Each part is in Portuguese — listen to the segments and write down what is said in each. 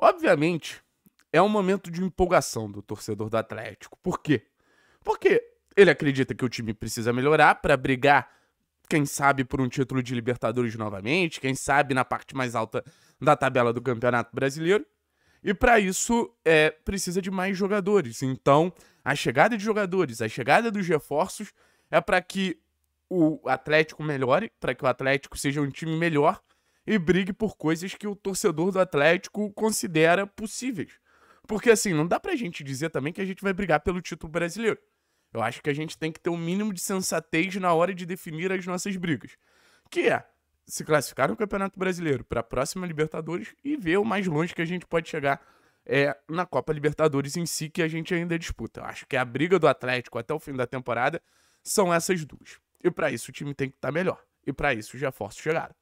Obviamente, é um momento de empolgação do torcedor do Atlético. Por quê? Porque ele acredita que o time precisa melhorar para brigar, quem sabe, por um título de Libertadores novamente, quem sabe na parte mais alta da tabela do Campeonato Brasileiro. E para isso, é, precisa de mais jogadores. Então, a chegada de jogadores, a chegada dos reforços é para que o Atlético melhore, para que o Atlético seja um time melhor e brigue por coisas que o torcedor do Atlético considera possíveis. Porque assim, não dá pra gente dizer também que a gente vai brigar pelo título brasileiro. Eu acho que a gente tem que ter um mínimo de sensatez na hora de definir as nossas brigas. Que é se classificar no Campeonato Brasileiro para a próxima Libertadores e ver o mais longe que a gente pode chegar é, na Copa Libertadores em si, que a gente ainda disputa. Eu acho que a briga do Atlético até o fim da temporada são essas duas. E para isso o time tem que estar tá melhor. E para isso já reforços chegada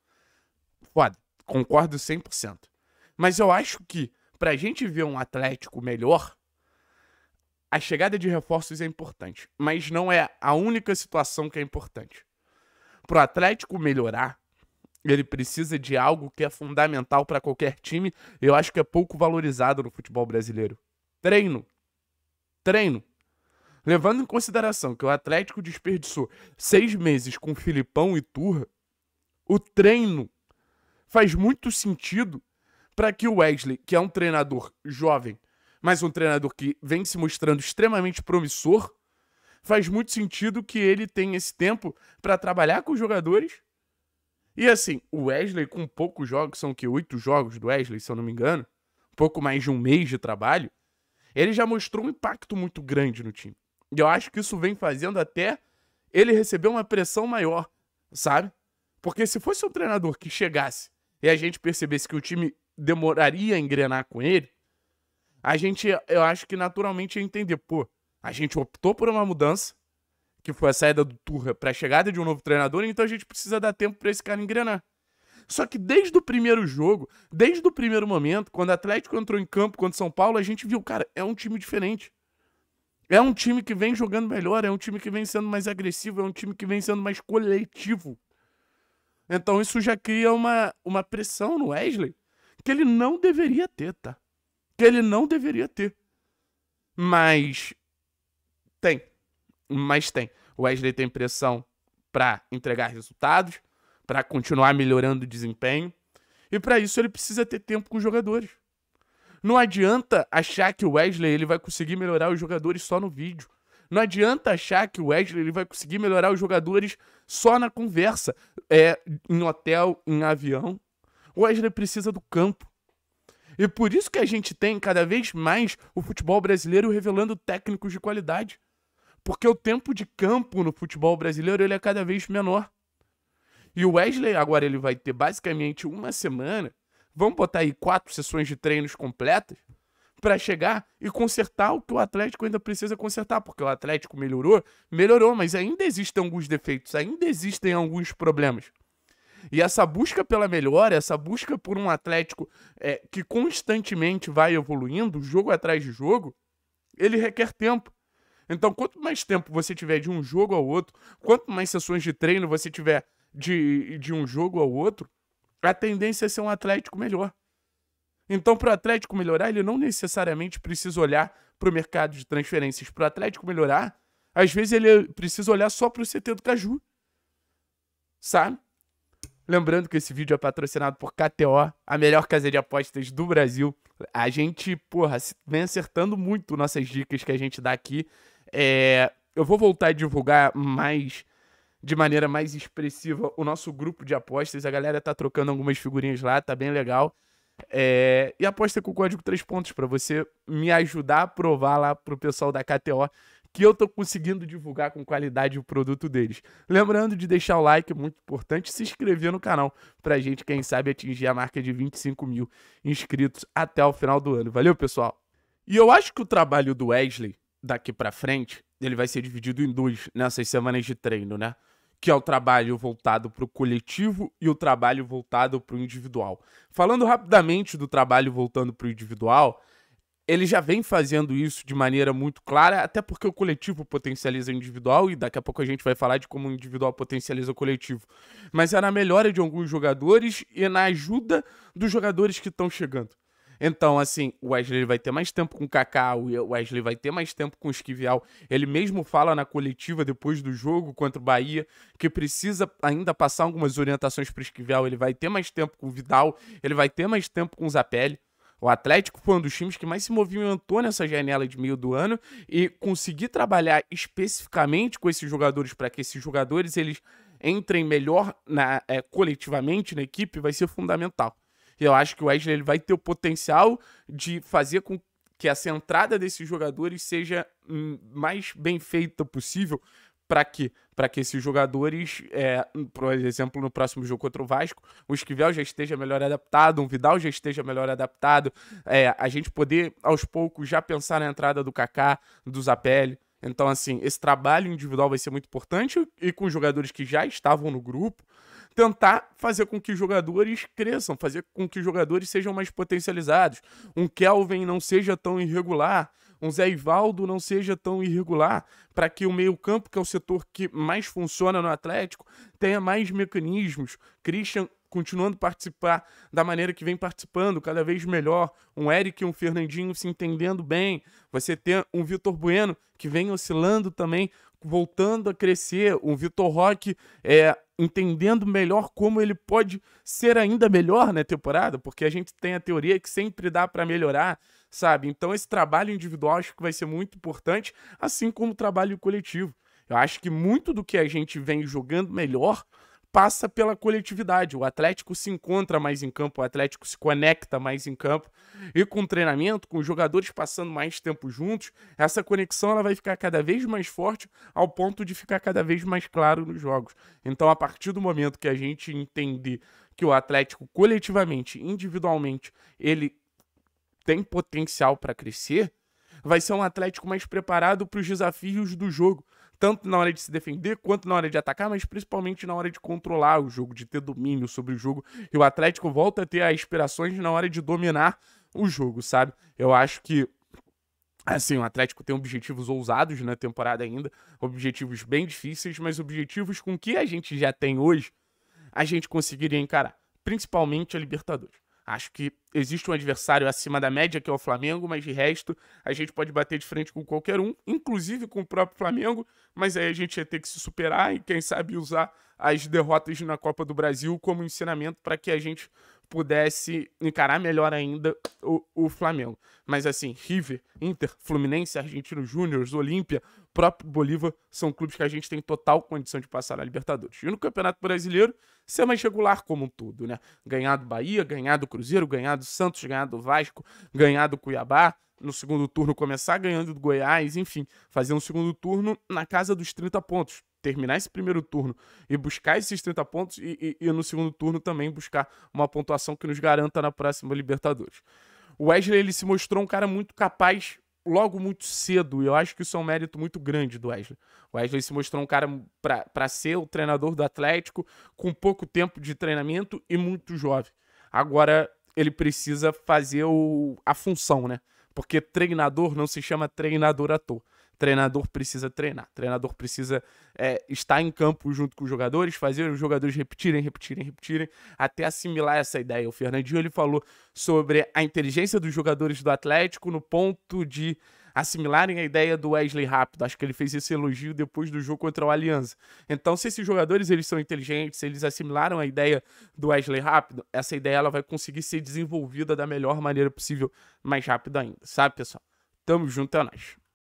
foda. Concordo 100%. Mas eu acho que, pra gente ver um Atlético melhor, a chegada de reforços é importante. Mas não é a única situação que é importante. Pro Atlético melhorar, ele precisa de algo que é fundamental para qualquer time. Eu acho que é pouco valorizado no futebol brasileiro. Treino. Treino. Levando em consideração que o Atlético desperdiçou seis meses com Filipão e Turra, o treino faz muito sentido para que o Wesley, que é um treinador jovem, mas um treinador que vem se mostrando extremamente promissor, faz muito sentido que ele tenha esse tempo para trabalhar com os jogadores. E assim, o Wesley, com poucos jogos, são que oito jogos do Wesley, se eu não me engano, pouco mais de um mês de trabalho, ele já mostrou um impacto muito grande no time. E eu acho que isso vem fazendo até ele receber uma pressão maior, sabe? Porque se fosse um treinador que chegasse e a gente percebesse que o time demoraria a engrenar com ele, a gente, eu acho que naturalmente ia entender, pô, a gente optou por uma mudança, que foi a saída do Turra para a chegada de um novo treinador, então a gente precisa dar tempo para esse cara engrenar. Só que desde o primeiro jogo, desde o primeiro momento, quando o Atlético entrou em campo contra São Paulo, a gente viu, cara, é um time diferente. É um time que vem jogando melhor, é um time que vem sendo mais agressivo, é um time que vem sendo mais coletivo. Então isso já cria uma, uma pressão no Wesley que ele não deveria ter, tá? Que ele não deveria ter. Mas tem. Mas tem. O Wesley tem pressão para entregar resultados, para continuar melhorando o desempenho. E para isso ele precisa ter tempo com os jogadores. Não adianta achar que o Wesley ele vai conseguir melhorar os jogadores só no vídeo. Não adianta achar que o Wesley ele vai conseguir melhorar os jogadores só na conversa, é, em hotel, em avião. O Wesley precisa do campo. E por isso que a gente tem cada vez mais o futebol brasileiro revelando técnicos de qualidade. Porque o tempo de campo no futebol brasileiro ele é cada vez menor. E o Wesley agora ele vai ter basicamente uma semana, vamos botar aí quatro sessões de treinos completas, para chegar e consertar o que o Atlético ainda precisa consertar, porque o Atlético melhorou, melhorou, mas ainda existem alguns defeitos, ainda existem alguns problemas. E essa busca pela melhora, essa busca por um Atlético é, que constantemente vai evoluindo, jogo atrás de jogo, ele requer tempo. Então, quanto mais tempo você tiver de um jogo ao outro, quanto mais sessões de treino você tiver de, de um jogo ao outro, a tendência é ser um Atlético melhor. Então, para o Atlético melhorar, ele não necessariamente precisa olhar para o mercado de transferências. Para o Atlético melhorar, às vezes ele precisa olhar só para o CT do Caju. Sabe? Lembrando que esse vídeo é patrocinado por KTO, a melhor casa de apostas do Brasil. A gente, porra, vem acertando muito nossas dicas que a gente dá aqui. É, eu vou voltar a divulgar mais de maneira mais expressiva o nosso grupo de apostas. A galera tá trocando algumas figurinhas lá, tá bem legal. É, e aposta com o código 3 pontos para você me ajudar a provar lá pro pessoal da KTO que eu tô conseguindo divulgar com qualidade o produto deles. Lembrando de deixar o like, muito importante, se inscrever no canal pra gente, quem sabe, atingir a marca de 25 mil inscritos até o final do ano. Valeu, pessoal? E eu acho que o trabalho do Wesley daqui pra frente, ele vai ser dividido em duas nessas semanas de treino, né? que é o trabalho voltado para o coletivo e o trabalho voltado para o individual. Falando rapidamente do trabalho voltando para o individual, ele já vem fazendo isso de maneira muito clara, até porque o coletivo potencializa o individual, e daqui a pouco a gente vai falar de como o individual potencializa o coletivo. Mas é na melhora de alguns jogadores e na ajuda dos jogadores que estão chegando. Então, assim, o Wesley vai ter mais tempo com o Kaká, o Wesley vai ter mais tempo com o Esquivial. Ele mesmo fala na coletiva depois do jogo contra o Bahia que precisa ainda passar algumas orientações para o Esquivial. Ele vai ter mais tempo com o Vidal, ele vai ter mais tempo com o Zapelli. O Atlético foi um dos times que mais se movimentou nessa janela de meio do ano e conseguir trabalhar especificamente com esses jogadores para que esses jogadores eles entrem melhor na, é, coletivamente na equipe vai ser fundamental. Eu acho que o Wesley ele vai ter o potencial de fazer com que essa entrada desses jogadores seja hum, mais bem feita possível para que para que esses jogadores, é, por exemplo, no próximo jogo contra o Vasco, o Esquivel já esteja melhor adaptado, o Vidal já esteja melhor adaptado, é, a gente poder aos poucos já pensar na entrada do Kaká, do Zapelli. Então, assim, esse trabalho individual vai ser muito importante e com os jogadores que já estavam no grupo, tentar fazer com que jogadores cresçam, fazer com que jogadores sejam mais potencializados. Um Kelvin não seja tão irregular, um Zé Ivaldo não seja tão irregular, para que o meio-campo, que é o setor que mais funciona no Atlético, tenha mais mecanismos. Christian continuando a participar da maneira que vem participando, cada vez melhor. Um Eric e um Fernandinho se entendendo bem. Você ter um Vitor Bueno que vem oscilando também voltando a crescer, um Vitor Roque é, entendendo melhor como ele pode ser ainda melhor na temporada, porque a gente tem a teoria que sempre dá para melhorar, sabe? Então esse trabalho individual acho que vai ser muito importante, assim como o trabalho coletivo. Eu acho que muito do que a gente vem jogando melhor passa pela coletividade. O Atlético se encontra mais em campo, o Atlético se conecta mais em campo. E com treinamento, com jogadores passando mais tempo juntos, essa conexão ela vai ficar cada vez mais forte ao ponto de ficar cada vez mais claro nos jogos. Então, a partir do momento que a gente entender que o Atlético coletivamente, individualmente, ele tem potencial para crescer, vai ser um Atlético mais preparado para os desafios do jogo, tanto na hora de se defender quanto na hora de atacar, mas principalmente na hora de controlar o jogo, de ter domínio sobre o jogo. E o Atlético volta a ter aspirações na hora de dominar o jogo, sabe? Eu acho que Assim, o Atlético tem objetivos ousados na temporada ainda, objetivos bem difíceis, mas objetivos com que a gente já tem hoje, a gente conseguiria encarar, principalmente a Libertadores. Acho que existe um adversário acima da média, que é o Flamengo, mas de resto, a gente pode bater de frente com qualquer um, inclusive com o próprio Flamengo, mas aí a gente ia ter que se superar e, quem sabe, usar as derrotas na Copa do Brasil como ensinamento para que a gente pudesse encarar melhor ainda o, o Flamengo. Mas assim, River, Inter, Fluminense, Argentino Júnior, Olímpia, próprio Bolívar, são clubes que a gente tem total condição de passar na Libertadores. E no Campeonato Brasileiro, ser mais regular como um todo, né? Ganhar do Bahia, ganhar do Cruzeiro, ganhar do Santos, ganhar do Vasco, ganhar do Cuiabá, no segundo turno começar ganhando do Goiás, enfim, fazer um segundo turno na casa dos 30 pontos terminar esse primeiro turno e buscar esses 30 pontos e, e, e, no segundo turno também buscar uma pontuação que nos garanta na próxima Libertadores. O Wesley ele se mostrou um cara muito capaz logo muito cedo e eu acho que isso é um mérito muito grande do Wesley. O Wesley se mostrou um cara para ser o treinador do Atlético com pouco tempo de treinamento e muito jovem. Agora ele precisa fazer o, a função, né? Porque treinador não se chama treinador à toa. Treinador precisa treinar, treinador precisa é, estar em campo junto com os jogadores, fazer os jogadores repetirem, repetirem, repetirem, até assimilar essa ideia. O Fernandinho ele falou sobre a inteligência dos jogadores do Atlético no ponto de assimilarem a ideia do Wesley rápido. Acho que ele fez esse elogio depois do jogo contra o Aliança. Então, se esses jogadores eles são inteligentes, se eles assimilaram a ideia do Wesley rápido, essa ideia ela vai conseguir ser desenvolvida da melhor maneira possível, mais rápido ainda, sabe, pessoal? Tamo junto, é nóis.